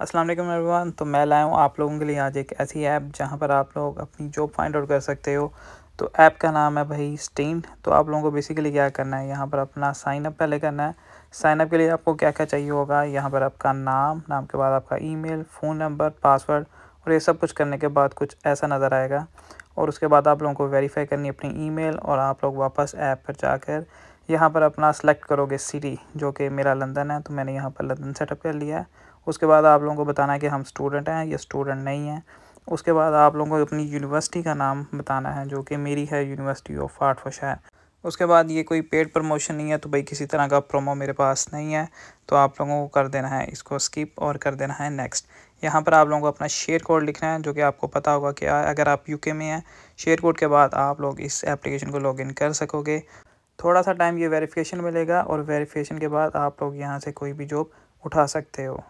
असल वालेकुम तो मैं लाया हूँ आप लोगों के लिए आज एक ऐसी ऐप जहाँ पर आप लोग अपनी जॉब फाइंड आउट कर सकते हो तो ऐप का नाम है भाई स्टीन तो आप लोगों को बेसिकली क्या करना है यहाँ पर अपना साइन अप पहले करना है साइन अप के लिए आपको क्या क्या चाहिए होगा यहाँ पर आपका नाम नाम के बाद आपका ईमेल फ़ोन नंबर पासवर्ड और ये सब कुछ करने के बाद कुछ ऐसा नज़र आएगा और उसके बाद आप लोगों को वेरीफाई करनी अपनी मेल और आप लोग वापस ऐप पर जाकर यहाँ पर अपना सेलेक्ट करोगे सिटी जो कि मेरा लंदन है तो मैंने यहाँ पर लंदन सेटअप कर लिया है उसके बाद आप लोगों को बताना है कि हम स्टूडेंट हैं या स्टूडेंट नहीं हैं उसके बाद आप लोगों को अपनी यूनिवर्सिटी का नाम बताना है जो कि मेरी है यूनिवर्सिटी ऑफ आर्ट फशायर उसके बाद ये कोई पेड प्रमोशन नहीं है तो भाई किसी तरह का प्रोमो मेरे पास नहीं है तो आप लोगों को कर देना है इसको स्किप और कर देना है नेक्स्ट यहाँ पर आप लोगों को अपना शेयर कोड लिखना है जो कि आपको पता होगा कि अगर आप यूके में हैं शेयर कोड के बाद आप लोग इस एप्लीकेशन को लॉगिन कर सकोगे थोड़ा सा टाइम ये वेरिफिकेशन मिलेगा और वेरिफिकेशन के बाद आप लोग यहाँ से कोई भी जॉब उठा सकते हो